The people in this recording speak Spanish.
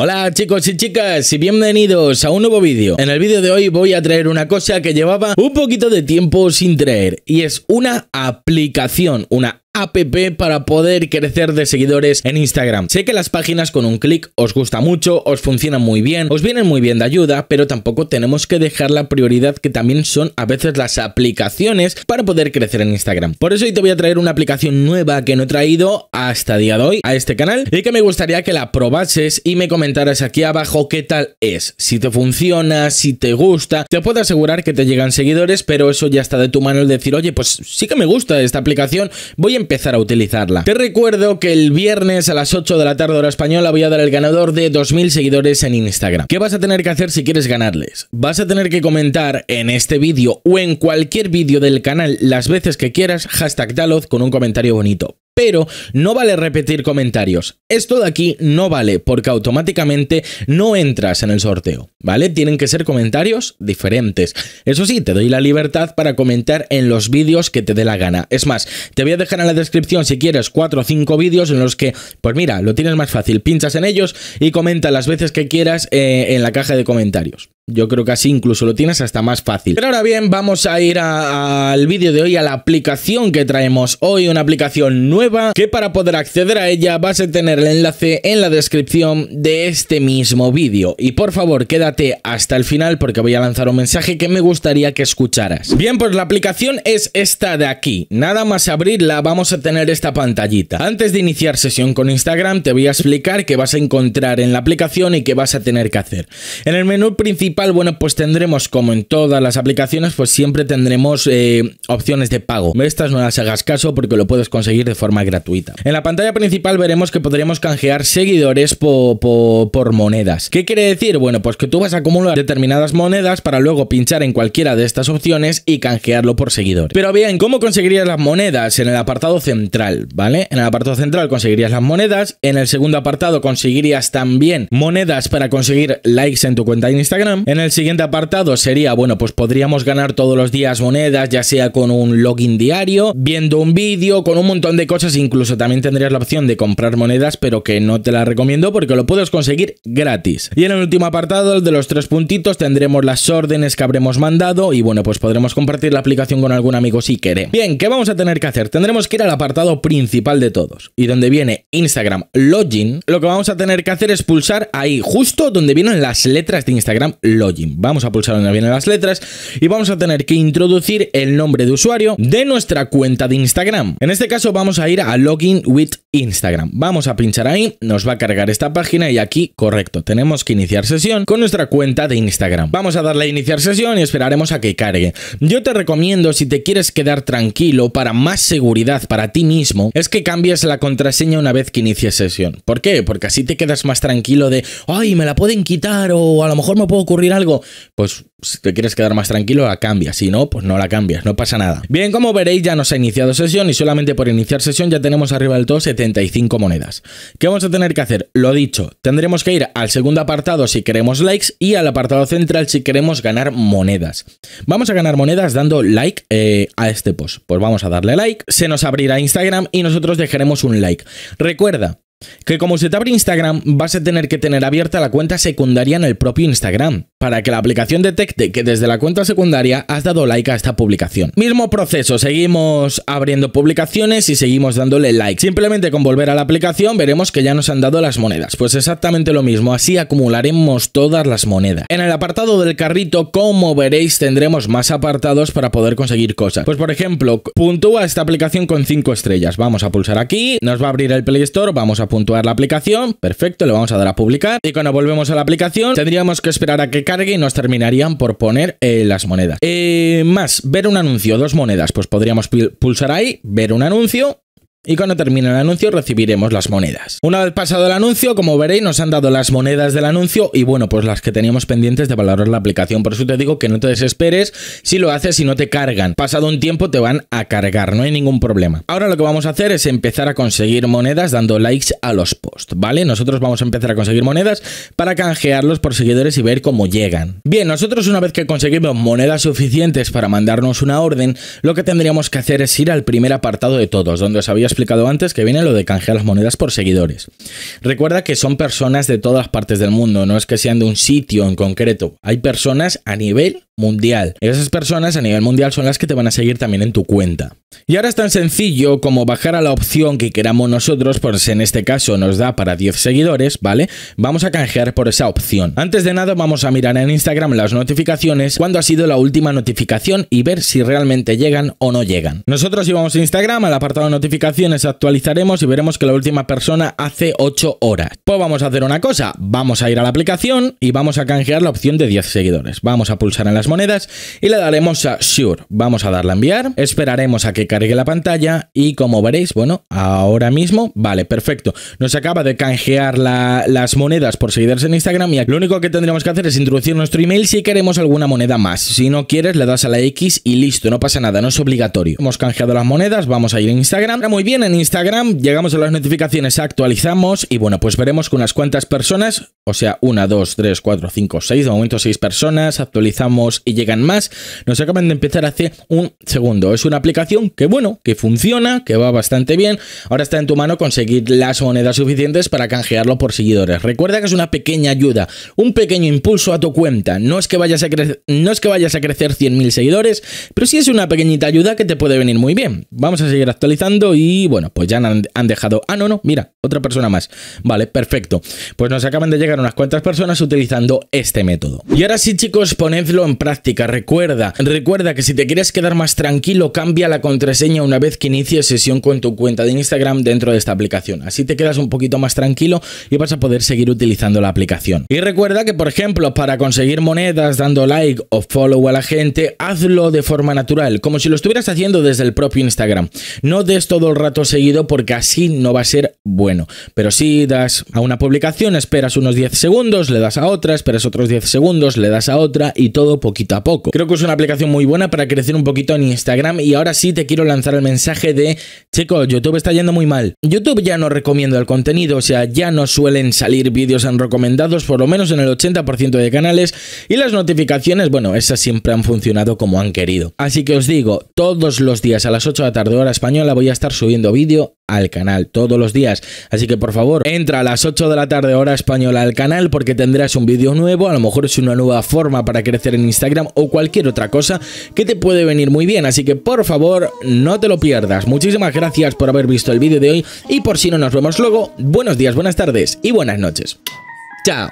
Hola chicos y chicas y bienvenidos a un nuevo vídeo. En el vídeo de hoy voy a traer una cosa que llevaba un poquito de tiempo sin traer y es una aplicación, una app para poder crecer de seguidores en Instagram. Sé que las páginas con un clic os gusta mucho, os funcionan muy bien, os vienen muy bien de ayuda, pero tampoco tenemos que dejar la prioridad que también son a veces las aplicaciones para poder crecer en Instagram. Por eso hoy te voy a traer una aplicación nueva que no he traído hasta día de hoy a este canal y que me gustaría que la probases y me comentaras aquí abajo qué tal es, si te funciona, si te gusta. Te puedo asegurar que te llegan seguidores, pero eso ya está de tu mano el decir, oye, pues sí que me gusta esta aplicación, voy a empezar a utilizarla. Te recuerdo que el viernes a las 8 de la tarde hora española voy a dar el ganador de 2.000 seguidores en Instagram. ¿Qué vas a tener que hacer si quieres ganarles? Vas a tener que comentar en este vídeo o en cualquier vídeo del canal las veces que quieras hashtag Dalot con un comentario bonito pero no vale repetir comentarios. Esto de aquí no vale porque automáticamente no entras en el sorteo, ¿vale? Tienen que ser comentarios diferentes. Eso sí, te doy la libertad para comentar en los vídeos que te dé la gana. Es más, te voy a dejar en la descripción si quieres 4 o 5 vídeos en los que, pues mira, lo tienes más fácil, pinchas en ellos y comenta las veces que quieras eh, en la caja de comentarios. Yo creo que así incluso lo tienes hasta más fácil. Pero ahora bien, vamos a ir al vídeo de hoy, a la aplicación que traemos hoy, una aplicación nueva que para poder acceder a ella vas a tener el enlace en la descripción de este mismo vídeo. Y por favor, quédate hasta el final porque voy a lanzar un mensaje que me gustaría que escucharas. Bien, pues la aplicación es esta de aquí. Nada más abrirla vamos a tener esta pantallita. Antes de iniciar sesión con Instagram te voy a explicar qué vas a encontrar en la aplicación y qué vas a tener que hacer. En el menú principal bueno, pues tendremos, como en todas las aplicaciones, pues siempre tendremos eh, opciones de pago. Estas no las hagas caso porque lo puedes conseguir de forma gratuita. En la pantalla principal veremos que podríamos canjear seguidores por monedas. ¿Qué quiere decir? Bueno, pues que tú vas a acumular determinadas monedas para luego pinchar en cualquiera de estas opciones y canjearlo por seguidores. Pero bien, ¿cómo conseguirías las monedas? En el apartado central, ¿vale? En el apartado central conseguirías las monedas, en el segundo apartado conseguirías también monedas para conseguir likes en tu cuenta de Instagram, en el siguiente apartado sería, bueno, pues podríamos ganar todos los días monedas, ya sea con un login diario, viendo un vídeo, con un montón de cosas, incluso también tendrías la opción de comprar monedas, pero que no te la recomiendo porque lo puedes conseguir gratis. Y en el último apartado, el de los tres puntitos, tendremos las órdenes que habremos mandado y bueno, pues podremos compartir la aplicación con algún amigo si quiere. Bien, ¿qué vamos a tener que hacer? Tendremos que ir al apartado principal de todos y donde viene Instagram Login, lo que vamos a tener que hacer es pulsar ahí, justo donde vienen las letras de Instagram Login login. Vamos a pulsar donde vienen las letras y vamos a tener que introducir el nombre de usuario de nuestra cuenta de Instagram. En este caso vamos a ir a login with Instagram. Vamos a pinchar ahí, nos va a cargar esta página y aquí, correcto, tenemos que iniciar sesión con nuestra cuenta de Instagram. Vamos a darle a iniciar sesión y esperaremos a que cargue. Yo te recomiendo, si te quieres quedar tranquilo, para más seguridad para ti mismo, es que cambies la contraseña una vez que inicies sesión. ¿Por qué? Porque así te quedas más tranquilo de, ay, me la pueden quitar o a lo mejor me puede ocurrir algo, pues si te quieres quedar más tranquilo, la cambia Si no, pues no la cambias, no pasa nada. Bien, como veréis, ya nos ha iniciado sesión y solamente por iniciar sesión ya tenemos arriba del todo 75 monedas. ¿Qué vamos a tener que hacer? Lo dicho, tendremos que ir al segundo apartado si queremos likes y al apartado central si queremos ganar monedas. Vamos a ganar monedas dando like eh, a este post. Pues vamos a darle like, se nos abrirá Instagram y nosotros dejaremos un like. Recuerda, que como se te abre Instagram vas a tener que tener abierta la cuenta secundaria en el propio Instagram para que la aplicación detecte que desde la cuenta secundaria has dado like a esta publicación. Mismo proceso, seguimos abriendo publicaciones y seguimos dándole like. Simplemente con volver a la aplicación veremos que ya nos han dado las monedas. Pues exactamente lo mismo, así acumularemos todas las monedas. En el apartado del carrito, como veréis, tendremos más apartados para poder conseguir cosas. Pues por ejemplo, puntúa esta aplicación con 5 estrellas. Vamos a pulsar aquí, nos va a abrir el Play Store, vamos a puntuar la aplicación. Perfecto, le vamos a dar a publicar. Y cuando volvemos a la aplicación, tendríamos que esperar a que cargue y nos terminarían por poner eh, las monedas. Eh, más, ver un anuncio, dos monedas. Pues podríamos pulsar ahí, ver un anuncio y cuando termine el anuncio recibiremos las monedas. Una vez pasado el anuncio, como veréis, nos han dado las monedas del anuncio y bueno, pues las que teníamos pendientes de valorar la aplicación. Por eso te digo que no te desesperes si lo haces y no te cargan. Pasado un tiempo te van a cargar, no hay ningún problema. Ahora lo que vamos a hacer es empezar a conseguir monedas dando likes a los posts, ¿vale? Nosotros vamos a empezar a conseguir monedas para canjearlos por seguidores y ver cómo llegan. Bien, nosotros una vez que conseguimos monedas suficientes para mandarnos una orden, lo que tendríamos que hacer es ir al primer apartado de todos, donde os habías explicado antes que viene lo de canjear las monedas por seguidores. Recuerda que son personas de todas partes del mundo, no es que sean de un sitio en concreto. Hay personas a nivel mundial. Esas personas a nivel mundial son las que te van a seguir también en tu cuenta. Y ahora es tan sencillo como bajar a la opción que queramos nosotros, pues en este caso nos da para 10 seguidores, ¿vale? Vamos a canjear por esa opción. Antes de nada vamos a mirar en Instagram las notificaciones, cuándo ha sido la última notificación y ver si realmente llegan o no llegan. Nosotros íbamos a Instagram al apartado de notificaciones, actualizaremos y veremos que la última persona hace 8 horas. Pues vamos a hacer una cosa, vamos a ir a la aplicación y vamos a canjear la opción de 10 seguidores. Vamos a pulsar en las monedas y le daremos a Sure. Vamos a darle a enviar, esperaremos a que cargue la pantalla y como veréis, bueno, ahora mismo, vale, perfecto. Nos acaba de canjear las monedas por seguidores en Instagram y lo único que tendríamos que hacer es introducir nuestro email si queremos alguna moneda más. Si no quieres, le das a la X y listo, no pasa nada, no es obligatorio. Hemos canjeado las monedas, vamos a ir a Instagram. Muy bien, en Instagram llegamos a las notificaciones, actualizamos y bueno, pues veremos con unas cuantas personas, o sea, una, dos, tres, cuatro, cinco, seis, de momento seis personas, actualizamos y llegan más, nos acaban de empezar hace un segundo. Es una aplicación que, bueno, que funciona, que va bastante bien. Ahora está en tu mano conseguir las monedas suficientes para canjearlo por seguidores. Recuerda que es una pequeña ayuda, un pequeño impulso a tu cuenta. No es que vayas a, crecer, no es que vayas a crecer 100.000 seguidores, pero sí es una pequeñita ayuda que te puede venir muy bien. Vamos a seguir actualizando y, bueno, pues ya han, han dejado... Ah, no, no, mira, otra persona más. Vale, perfecto. Pues nos acaban de llegar unas cuantas personas utilizando este método. Y ahora sí, chicos, ponedlo en práctica Recuerda, recuerda que si te quieres quedar más tranquilo, cambia la contraseña una vez que inicies sesión con tu cuenta de Instagram dentro de esta aplicación. Así te quedas un poquito más tranquilo y vas a poder seguir utilizando la aplicación. Y recuerda que, por ejemplo, para conseguir monedas dando like o follow a la gente, hazlo de forma natural, como si lo estuvieras haciendo desde el propio Instagram. No des todo el rato seguido porque así no va a ser bueno. Pero si das a una publicación, esperas unos 10 segundos, le das a otra, esperas otros 10 segundos, le das a otra y todo por poquito a poco. Creo que es una aplicación muy buena para crecer un poquito en Instagram y ahora sí te quiero lanzar el mensaje de, chicos, YouTube está yendo muy mal. YouTube ya no recomienda el contenido, o sea, ya no suelen salir vídeos en recomendados, por lo menos en el 80% de canales y las notificaciones, bueno, esas siempre han funcionado como han querido. Así que os digo, todos los días a las 8 de la tarde hora española voy a estar subiendo vídeo al canal todos los días. Así que por favor, entra a las 8 de la tarde hora española al canal porque tendrás un vídeo nuevo, a lo mejor es una nueva forma para crecer en Instagram o cualquier otra cosa que te puede venir muy bien. Así que por favor, no te lo pierdas. Muchísimas gracias por haber visto el vídeo de hoy y por si no nos vemos luego, buenos días, buenas tardes y buenas noches. Chao.